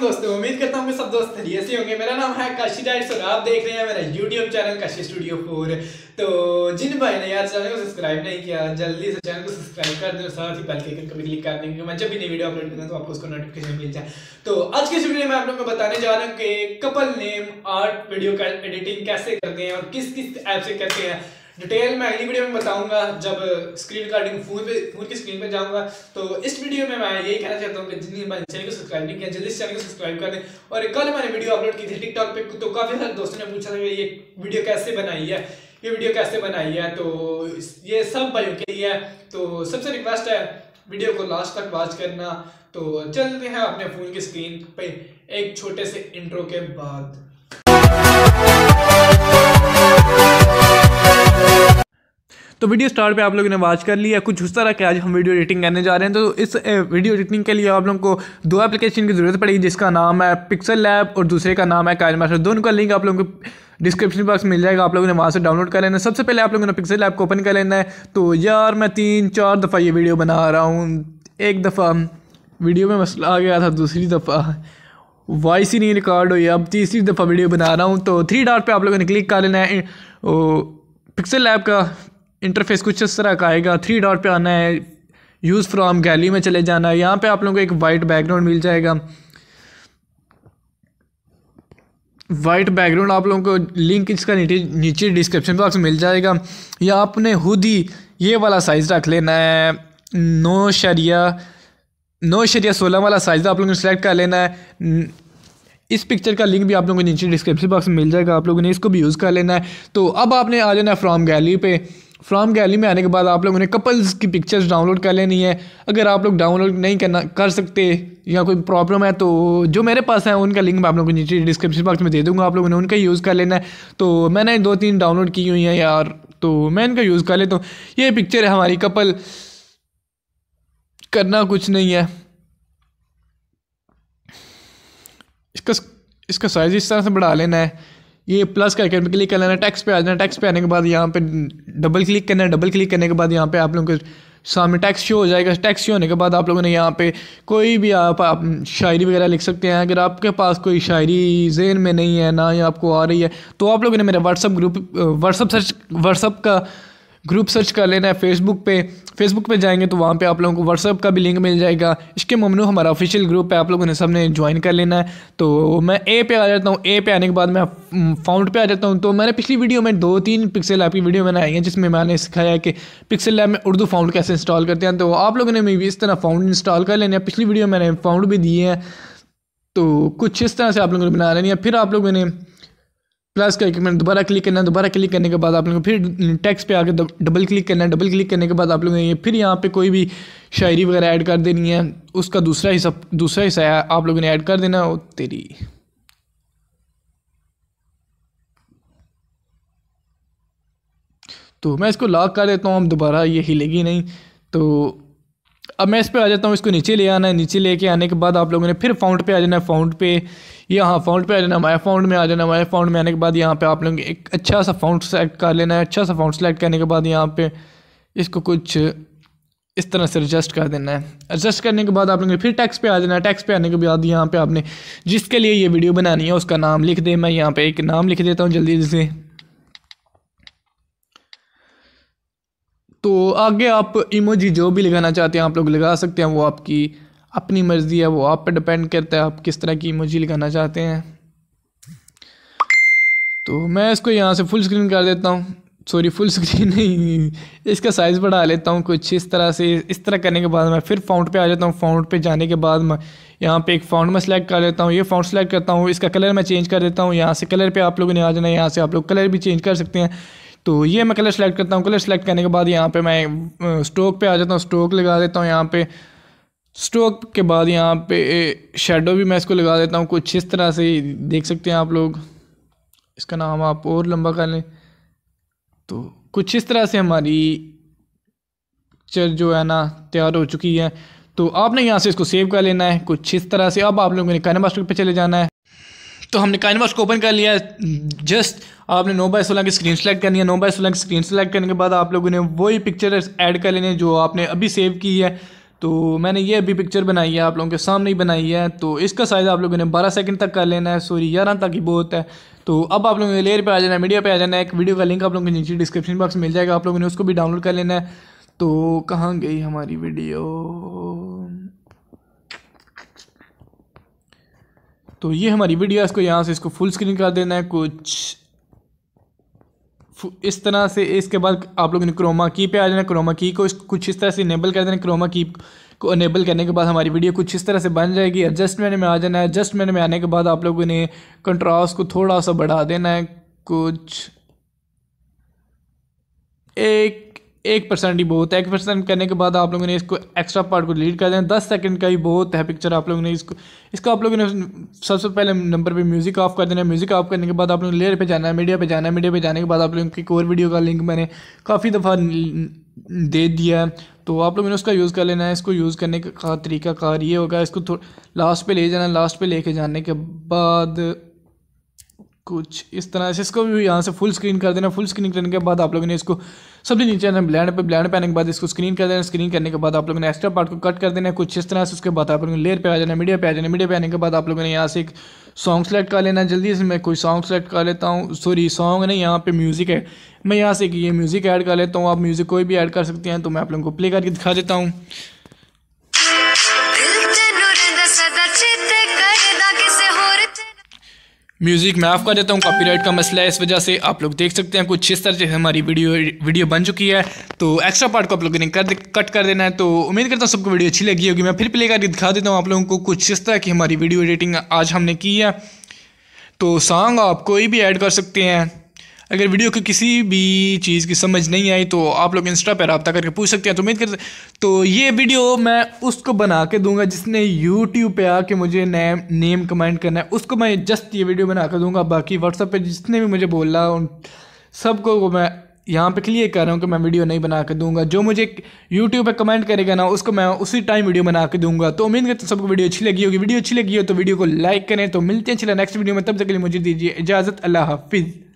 दोस्तों उम्मीद करता हूँ सब दोस्त ऐसे होंगे मेरा नाम है काशी डाइट और आप देख रहे हैं मेरा YouTube channel Kashi studio four तो जिन भाई ने यार चैनल को सब्सक्राइब नहीं किया जल्दी से चैनल को सब्सक्राइब कर दे साथ ही बेल के आइकन कभी क्लिक कर दें क्योंकि मैं जब भी नई वीडियो अपलोड करता तो आपको उसका नोटिफिकेशन मिल जाए तो आज के वीडियो में आप लोग को बताने जा रहा हूँ कि कपल नेम आर्ट वीडियो का एडिटिंग कैसे करते हैं और किस किस ऐप से करते हैं डिटेल मैं अगली वीडियो में बताऊंगा जब स्क्रीन रिकॉर्डिंग फोन पे फोन की स्क्रीन पे जाऊंगा तो इस वीडियो में मैं यही कहना चाहता हूँ कि जितनी हमारे चैनल को सब्सक्राइब नहीं किया जल्दी से चैनल को सब्सक्राइब कर दें और कल मैंने वीडियो अपलोड की थी टिकटॉक पे तो काफ़ी सारे दोस्तों ने पूछा था कि ये वीडियो कैसे बनाई है ये वीडियो कैसे बनाई है तो ये सब भाइयों के लिए है तो सबसे रिक्वेस्ट है वीडियो को लास्ट तक वॉच करना तो चलते हैं अपने फ़ोन की स्क्रीन पे एक छोटे से इंट्रो के बाद तो वीडियो स्टार्ट पे आप लोगों ने वाच कर लिया कुछ उस तरह के आज हम वीडियो एडिटिंग करने जा रहे हैं तो इस वीडियो एडिटिंग के लिए आप लोगों को दो एप्लीकेशन की ज़रूरत पड़ेगी जिसका नाम है पिक्सल लैब और दूसरे का नाम है कायल मास्टर दोनों का लिंक आप लोगों को डिस्क्रिप्शन बॉक्स मिल जाएगा आप लोगों ने वहाँ से डाउनलोड कर लेना है सबसे पहले आप लोगों ने पिक्सल ऐप को ओपन कर लेना है तो यार मैं तीन चार दफ़ा ये वीडियो बना रहा हूँ एक दफ़ा वीडियो में मसला आ गया था दूसरी दफ़ा वॉइस ही नहीं रिकॉर्ड हुई अब तीसरी दफ़ा वीडियो बना रहा हूँ तो थ्री डॉट पे आप लोगों ने क्लिक कर लेना है पिक्सल ऐप का इंटरफेस कुछ इस तरह का आएगा थ्री डॉट पे आना है यूज़ फ्रॉम गैली में चले जाना है यहाँ पे आप लोगों को एक वाइट बैकग्राउंड मिल जाएगा वाइट बैकग्राउंड आप लोगों को लिंक इसका नीचे डिस्क्रिप्शन बॉक्स मिल जाएगा या आपने खुद ही ये वाला साइज़ रख लेना है नो शरिया नो शरिया सोलह वाला साइज़ आप लोगों ने सेलेक्ट कर लेना है इस पिक्चर का लिंक भी आप लोगों को नीचे डिस्क्रिप्शन बॉक्स में मिल जाएगा आप लोगों ने इसको भी यूज़ कर लेना है तो अब आपने आ जाना है फ्रॉम गैली पे फ्राम गैली में आने के बाद आप लोगों ने कपल्स की पिक्चर्स डाउनलोड कर लेनी है अगर आप लोग डाउनलोड नहीं करना कर सकते या कोई प्रॉब्लम है तो जो मेरे पास है उनका लिंक मैं आप लोगों को नीचे डिस्क्रिप्शन बॉक्स में दे दूँगा आप लोगों ने उनका यूज़ कर लेना है तो मैंने दो तीन डाउनलोड की हुई हैं यार तो मैं इनका यूज़ कर लेता हूँ ये पिक्चर है हमारी कपल करना कुछ नहीं है इसका इसका साइज़ इस तरह से बढ़ा लेना है ये प्लस करके क्लिक कर लेना टैक्स पे आ जाना टैक्स पे आने के बाद यहाँ पे डबल क्लिक करना है डबल क्लिक करने के बाद यहाँ पे आप लोगों के सामने टैक्स शो हो जाएगा टैक्स शो होने के बाद आप लोगों ने यहाँ पे कोई भी आप, आप शायरी वगैरह लिख सकते हैं अगर आपके पास कोई शायरी जेन में नहीं है ना ही आपको आ रही है तो आप लोगों ने मेरा WhatsApp group WhatsApp search WhatsApp का ग्रुप सर्च कर लेना है फेसबुक पे फेसबुक पे जाएंगे तो वहाँ पे आप लोगों को व्हाट्सअप का भी लिंक मिल जाएगा इसके ममनू हमारा ऑफिशियल ग्रुप है आप लोगों ने सबने ज्वाइन कर लेना है तो मैं ए पे आ जाता हूँ ए पे आने के बाद मैं फाउंड पे आ जाता हूँ तो मैंने पिछली वीडियो में दो तीन पिक्सल ऐप की वीडियो बनाई है जिसमें मैंने सिखाया है कि पिक्सल ऐप में उर्दू फाउंड कैसे इंस्टॉल करते हैं तो आप लोगों ने भी इस तरह फाउंड इंस्टॉल कर लेना है पिछली वीडियो मैंने फाउंड भी दिए हैं तो कुछ इस तरह से आप लोगों ने बना लेनी है फिर आप लोगों ने प्लस करके मैंने दोबारा क्लिक करना है दोबारा क्लिक करने के बाद आप लोगों को फिर टैक्स पे आकर डबल क्लिक करना है डबल क्लिक करने के बाद आप लोगों ने फिर यहाँ पे कोई भी शायरी वगैरह ऐड कर देनी है उसका दूसरा हिस्सा दूसरा हिस्सा आप लोगों ने ऐड कर देना है तेरी तो मैं इसको लॉक कर देता हूँ हम दोबारा ये हिलेगी नहीं तो अब मैं इस पर आ जाता हूँ इसको नीचे ले आना है नीचे लेके आने के बाद आप लोगों ने फिर फाउंट पे आ जाना है फाउंट पे यहाँ हाँ फाउंट पे आ जाना माई फाउंड में आ जाना माई फाउंड में आने के बाद यहाँ पे आप लोगों एक अच्छा सा फाउंड सेलेक्ट कर लेना है अच्छा सा फाउंड सेलेक्ट करने के बाद यहाँ पे इसको कुछ इस तरह से एडजस्ट कर देना है एडजस्ट करने के बाद आप लोगों ने फिर टैक्स पे आ जाना है टैक्स पे आने के बाद यहाँ पे आपने जिसके लिए ये वीडियो बनानी है उसका नाम लिख दे मैं यहाँ पे एक नाम लिख देता हूँ जल्दी से तो आगे आप इमोजी जो भी लगाना चाहते हैं आप लोग लगा सकते हैं वो आपकी अपनी मर्ज़ी है वो आप पर डिपेंड करता है आप किस तरह की इमोजी लगाना चाहते हैं तो मैं इसको यहाँ से फुल स्क्रीन कर देता हूँ सॉरी फुल स्क्रीन नहीं इसका साइज़ बढ़ा लेता हूँ कुछ इस तरह से इस तरह करने के बाद मैं फिर फाउंट पे आ जाता हूँ फाउंट पे जाने के बाद मैं यहाँ पे एक फाउंट में सेलेक्ट कर लेता हूँ ये फाउंट सेलेक्ट करता हूँ इसका कलर मैं चेंज कर देता हूँ यहाँ से कलर पे आप लोगों ने आ जाना है यहाँ से आप लोग कलर भी चेंज कर सकते हैं तो ये मैं कलर सेलेक्ट करता हूँ कलर सेलेक्ट करने के बाद यहाँ पे मैं स्ट्रोक पे आ जाता हूँ स्ट्रोक लगा देता हूँ यहाँ पे स्ट्रोक के बाद यहाँ पे शेडो भी मैं इसको लगा देता हूँ कुछ इस तरह से देख सकते हैं आप लोग इसका नाम आप और लंबा कर लें तो कुछ इस तरह से हमारी पिक्चर जो है ना तैयार हो चुकी है तो आपने यहाँ से इसको सेव कर लेना है कुछ इस तरह से अब आप लोगों ने मास्टर पे चले जाना है तो हमने कैनवास को ओपन कर लिया जस्ट आपने नौ बाय सोलह की स्क्रीन सेलेक्ट करनी है नौ बाय सोलह की स्क्रीन सेलेक्ट करने के बाद आप लोगों ने वही पिक्चर ऐड कर लेने जो आपने अभी सेव की है तो मैंने ये अभी पिक्चर बनाई है आप लोगों के सामने ही बनाई है तो इसका साइज़ आप लोगों ने 12 सेकंड तक कर लेना है सॉरी ग्यारह तक ही बहुत है तो अब आप लोगों ने लेयर पे आ जाना है मीडिया पे आ जाना है एक वीडियो का लिंक आप लोगों के नीचे डिस्क्रिप्शन बॉक्स मिल जाएगा आप लोगों ने उसको भी डाउनलोड कर लेना है तो कहाँ गई हमारी वीडियो तो ये हमारी वीडियो है इसको यहाँ से इसको फुल स्क्रीन कर देना है कुछ इस तरह से इसके बाद आप लोगों ने क्रोमा की पे आ जाना क्रोमा की को कुछ इस तरह से इनेबल कर देना क्रोमा की को इनेबल करने के बाद हमारी वीडियो कुछ इस तरह से बन जाएगी एडजस्टमेंट में आ जाना है एडजस्टमेंट में आने के बाद आप लोगों ने कंट्रास्ट को थोड़ा सा बढ़ा देना है कुछ एक एक परसेंट ही बहुत है एक परसेंट करने के बाद आप लोगों ने इसको एक्स्ट्रा पार्ट को डिलीट कर देना दस सेकंड का ही बहुत है पिक्चर आप लोगों ने इसको इसका आप लोगों ने सबसे पहले नंबर पे म्यूज़िक ऑफ कर देना है म्यूज़िक ऑफ करने के बाद आप ने लेयर पे जाना है मीडिया पे जाना है मीडिया पे जाने के बाद आप लोगों की कोर वीडियो का लिंक मैंने काफ़ी दफ़ा दे दिया है तो आप लोगों ने उसका यूज़ कर लेना है इसको यूज़ करने का तरीका कार ये होगा इसको लास्ट पर ले जाना लास्ट पर लेके जाने के बाद कुछ इस तरह से इसको भी यहाँ से फुल स्क्रीन कर देना फुल स्क्रीन करने के बाद आप लोगों ने इसको सबसे नीचे आना ब्लैंड पे ब्लैंड पे आने के बाद इसको स्क्रीन कर देना स्क्रीन करने के बाद आप लोगों ने एक्स्ट्रा पार्ट को कट कर देना कुछ इस तरह से उसके बाद आप लोगों ने लेयर पे आ जाना मीडिया पे आ जाना मीडिया पे आने के बाद आप लोगों ने यहाँ से एक सॉन्ग सेलेक्ट कर लेना जल्दी से मैं कोई सॉन्ग सेलेक्ट कर लेता हूँ सॉरी सॉन्ग नहीं यहाँ पे म्यूज़िक है मैं यहाँ से ये म्यूज़िक ऐड कर लेता हूँ आप म्यूज़िक कोई भी ऐड कर सकते हैं तो मैं आप लोगों को प्ले करके दिखा देता हूँ म्यूज़िक मैं आपका कर देता हूँ कॉपीराइट का मसला है इस वजह से आप लोग देख सकते हैं कुछ इस तरह से हमारी वीडियो वीडियो बन चुकी है तो एक्स्ट्रा पार्ट को आप लोगों ने कर कट कर देना है तो उम्मीद करता हूँ सबको वीडियो अच्छी लगी होगी मैं फिर प्ले करके दिखा देता हूँ आप लोगों को कुछ इस तरह की हमारी वीडियो एडिटिंग आज हमने की है तो सॉन्ग आप कोई भी ऐड कर सकते हैं अगर वीडियो की किसी भी चीज़ की समझ नहीं आई तो आप लोग इंस्टा पर रबता करके पूछ सकते हैं तो उम्मीद करते तो ये वीडियो मैं उसको बना के दूंगा जिसने यूट्यूब पे आके मुझे नेम नेम कमेंट करना है उसको मैं जस्ट ये वीडियो बना कर दूंगा बाकी व्हाट्सअप पे जिसने भी मुझे बोला उन सबको मैं यहाँ पे क्लियर कर रहा हूँ कि मैं वीडियो नहीं बना के दूंगा जो मुझे यूट्यूब पर कमेंट करेगा ना उसको मैं उसी टाइम वीडियो बना के दूंगा तो उम्मीद करता हूँ सबको वीडियो अच्छी लगी होगी वीडियो अच्छी लगी हो तो वीडियो को लाइक करें तो मिलते हैं चला नेक्स्ट वीडियो में तब तक के लिए मुझे दीजिए इजाज़त अल्लाह हाफिज़